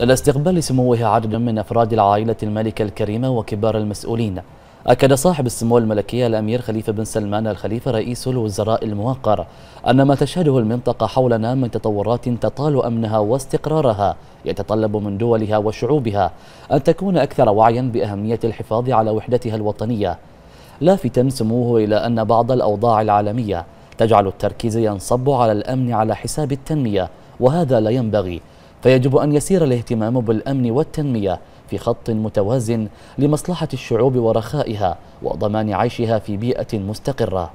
لاستقبال سموه عدد من أفراد العائلة الملكة الكريمة وكبار المسؤولين أكد صاحب السمو الملكية الأمير خليفة بن سلمان الخليفة رئيس الوزراء الموقر أن ما تشهده المنطقة حولنا من تطورات تطال أمنها واستقرارها يتطلب من دولها وشعوبها أن تكون أكثر وعيا بأهمية الحفاظ على وحدتها الوطنية لافتا سموه إلى أن بعض الأوضاع العالمية تجعل التركيز ينصب على الأمن على حساب التنمية وهذا لا ينبغي فيجب أن يسير الاهتمام بالأمن والتنمية في خط متوازن لمصلحة الشعوب ورخائها وضمان عيشها في بيئة مستقرة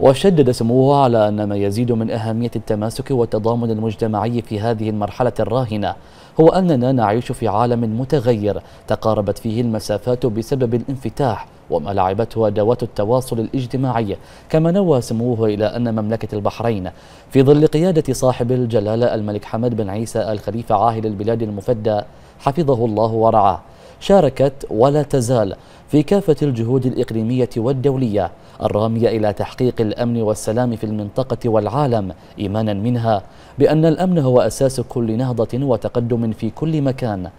وشدد سموه على أن ما يزيد من أهمية التماسك والتضامن المجتمعي في هذه المرحلة الراهنة هو أننا نعيش في عالم متغير تقاربت فيه المسافات بسبب الانفتاح وما لعبته أدوات التواصل الاجتماعي كما نوى سموه إلى أن مملكة البحرين في ظل قيادة صاحب الجلالة الملك حمد بن عيسى الخليفة عاهل البلاد المفدى حفظه الله ورعاه شاركت ولا تزال في كافة الجهود الإقليمية والدولية الرامية إلى تحقيق الأمن والسلام في المنطقة والعالم إيمانا منها بأن الأمن هو أساس كل نهضة وتقدم في كل مكان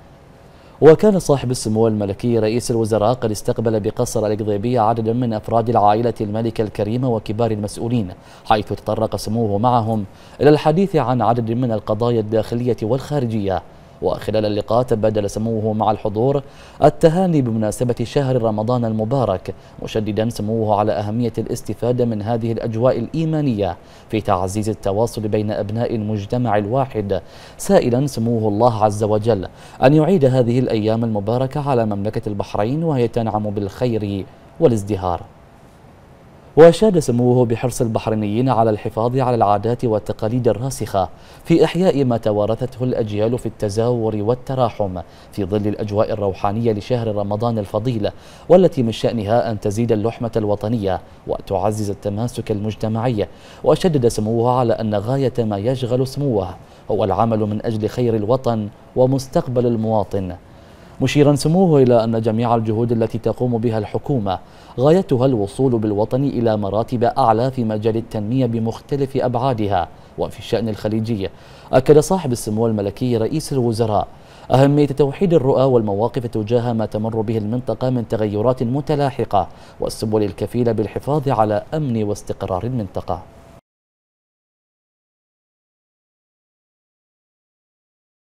وكان صاحب السمو الملكي رئيس الوزراء قد استقبل بقصر القضيبية عددا من أفراد العائلة الملكة الكريمة وكبار المسؤولين حيث تطرق سموه معهم إلى الحديث عن عدد من القضايا الداخلية والخارجية وخلال اللقاء تبادل سموه مع الحضور التهاني بمناسبة شهر رمضان المبارك مشددا سموه على أهمية الاستفادة من هذه الأجواء الإيمانية في تعزيز التواصل بين أبناء المجتمع الواحد سائلا سموه الله عز وجل أن يعيد هذه الأيام المباركة على مملكة البحرين وهي تنعم بالخير والازدهار وأشاد سموه بحرص البحرينيين على الحفاظ على العادات والتقاليد الراسخة في إحياء ما توارثته الأجيال في التزاور والتراحم في ظل الأجواء الروحانية لشهر رمضان الفضيل والتي من شأنها أن تزيد اللحمة الوطنية وتعزز التماسك المجتمعي وشدد سموه على أن غاية ما يشغل سموه هو العمل من أجل خير الوطن ومستقبل المواطن مشيرا سموه إلى أن جميع الجهود التي تقوم بها الحكومة غايتها الوصول بالوطن إلى مراتب أعلى في مجال التنمية بمختلف أبعادها وفي الشأن الخليجي أكد صاحب السمو الملكي رئيس الوزراء أهمية توحيد الرؤى والمواقف تجاه ما تمر به المنطقة من تغيرات متلاحقة والسبل الكفيلة بالحفاظ على أمن واستقرار المنطقة